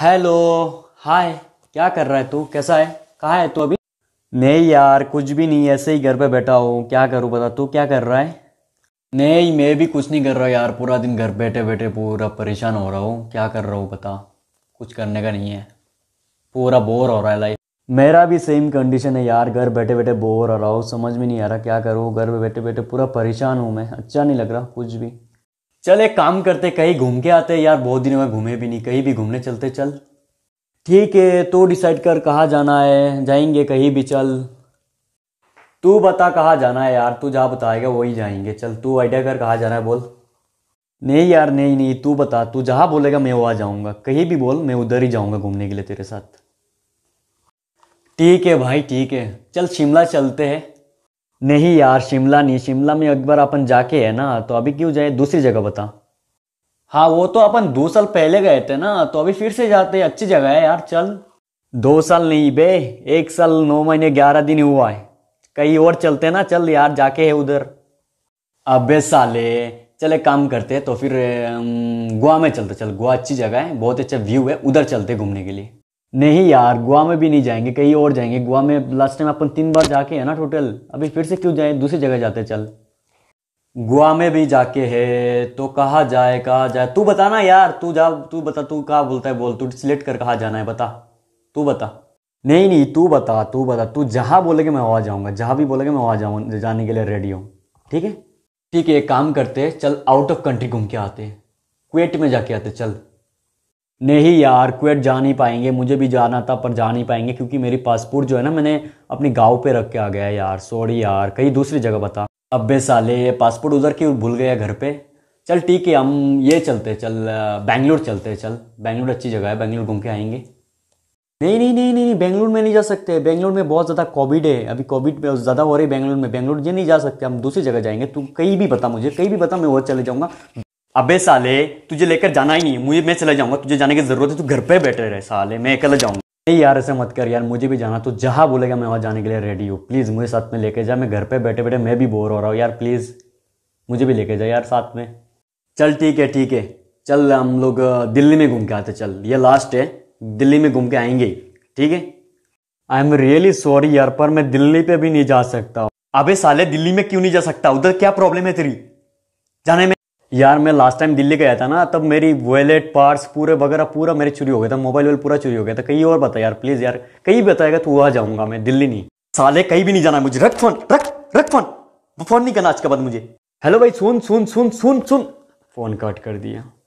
hello hi क्या कर रहा है तू कैसा है कहाँ है तू अभी नहीं यार कुछ भी नहीं ऐसे ही घर पे बैठा हूँ क्या करूँ बता तू क्या कर रहा है नहीं मैं भी कुछ नहीं कर रहा यार पूरा दिन घर बैठे बैठे पूरा परेशान हो रहा हूँ क्या कर रहा हूँ बता कुछ करने का नहीं है पूरा बोर हो रहा है लाइफ मेरा भी सेम कंडीशन है यार घर बैठे बैठे बोर हो रहा हूँ समझ में नहीं आ रहा क्या करूँ घर पर बैठे बैठे पूरा परेशान हूँ मैं अच्छा नहीं लग रहा कुछ भी चल एक काम करते कहीं घूम के आते यार बहुत दिनों में घूमे भी नहीं कहीं भी घूमने चलते चल ठीक है तो डिसाइड कर कहा जाना है जाएंगे कहीं भी चल तू बता कहा जाना है यार तू जहाँ बताएगा वही जाएंगे चल तू आइडिया कर कहा जाना है बोल नहीं यार नहीं नहीं तू बता तू जहाँ बोलेगा मैं वहाँ जाऊँगा कहीं भी बोल मैं उधर ही जाऊँगा घूमने के लिए तेरे साथ ठीक है भाई ठीक है चल शिमला चलते हैं नहीं यार शिमला नहीं शिमला में एक बार अपन जाके है ना तो अभी क्यों जाए दूसरी जगह बता हाँ वो तो अपन दो साल पहले गए थे ना तो अभी फिर से जाते अच्छी जगह है यार चल दो साल नहीं बे एक साल नौ महीने ग्यारह दिन हुआ है कहीं और चलते ना चल यार जाके है उधर अबे साले चले काम करते तो फिर गोवा में चलते चल गोवा अच्छी जगह है बहुत अच्छा व्यू है उधर चलते घूमने के लिए नहीं यार गोवा में भी नहीं जाएंगे कहीं और जाएंगे गोवा में लास्ट टाइम अपन तीन बार जाके है ना टोटल अभी फिर से क्यों जाए दूसरी जगह जाते चल गोवा में भी जाके है तो कहाँ जाए कहाँ जाए तू बता ना यार तू जा तू बता तू कहाँ बोलता है बोल तू सिलेक्ट कर कहाँ जाना है बता तू बता नहीं नहीं तू बता तू बता तू जहाँ बोलेगे मैं वहाँ जाऊँगा जहाँ भी बोलेगे मैं वहाँ जाऊंगा जाने के लिए रेडी हूँ ठीक है ठीक है एक काम करते चल आउट ऑफ कंट्री घूम के आते क्वेट में जाके आते चल नहीं यार कुवैत जा नहीं पाएंगे मुझे भी जाना था पर जा नहीं पाएंगे क्योंकि मेरी पासपोर्ट जो है ना मैंने अपने गांव पे रख के आ गया यार सॉरी यार कहीं दूसरी जगह बता अबे साले पासपोर्ट उधर क्यों भूल गया घर पे चल ठीक है हम ये चलते चल बेंगलुरु चलते चल बेंगलुरु अच्छी जगह है बेंगलुरु घूम के आएंगे नहीं नहीं नहीं नहीं नहीं बेंगलुरु में नहीं जा सकते बेंगलुरु में बहुत ज़्यादा कोविड है अभी कोविड में ज़्यादा हो रही है बेंगलुरु में बेंगलुरु ये नहीं जा सकते हम दूसरी जगह जाएंगे तू कहीं भी बता मुझे कहीं भी बता मैं वो चले जाऊँगा अबे साले तुझे लेकर जाना ही नहीं मुझे मैं चला जाऊंगा तुझे जाने की जरूरत है तू घर पे बैठे रहे साले मैं अकेला जाऊंगा नहीं यार ऐसे मत कर यार मुझे भी जाना तो जहां बोलेगा मैं वहां जाने के लिए रेडी हूँ प्लीज़ मुझे साथ में लेके जा मैं घर पे बैठे बैठे मैं भी बोर हो रहा हूँ यार प्लीज़ मुझे भी लेके जा यार साथ में चल ठीक है ठीक है चल हम लोग दिल्ली में घूम के आते चल ये लास्ट है दिल्ली में घूम के आएंगे ठीक है आई एम रियली सॉरी यार पर मैं दिल्ली पे भी नहीं जा सकता अबे साले दिल्ली में क्यों नहीं जा सकता उधर क्या प्रॉब्लम है तेरी जाने में यार मैं लास्ट टाइम दिल्ली गया था ना तब मेरी वॉलेट पार्ट्स पूरे वगैरह पूरा मेरे चोरी हो गया था मोबाइल वोल पूरा चोरी हो गया था कहीं और बता यार प्लीज यार कहीं बताएगा तो वहां जाऊंगा मैं दिल्ली नहीं साले कहीं भी नहीं जाना मुझे रख फोन रख रख फोन फोन नहीं करना आज के बाद मुझे हेलो भाई सुन सुन सुन सुन सुन फोन कट कर दिया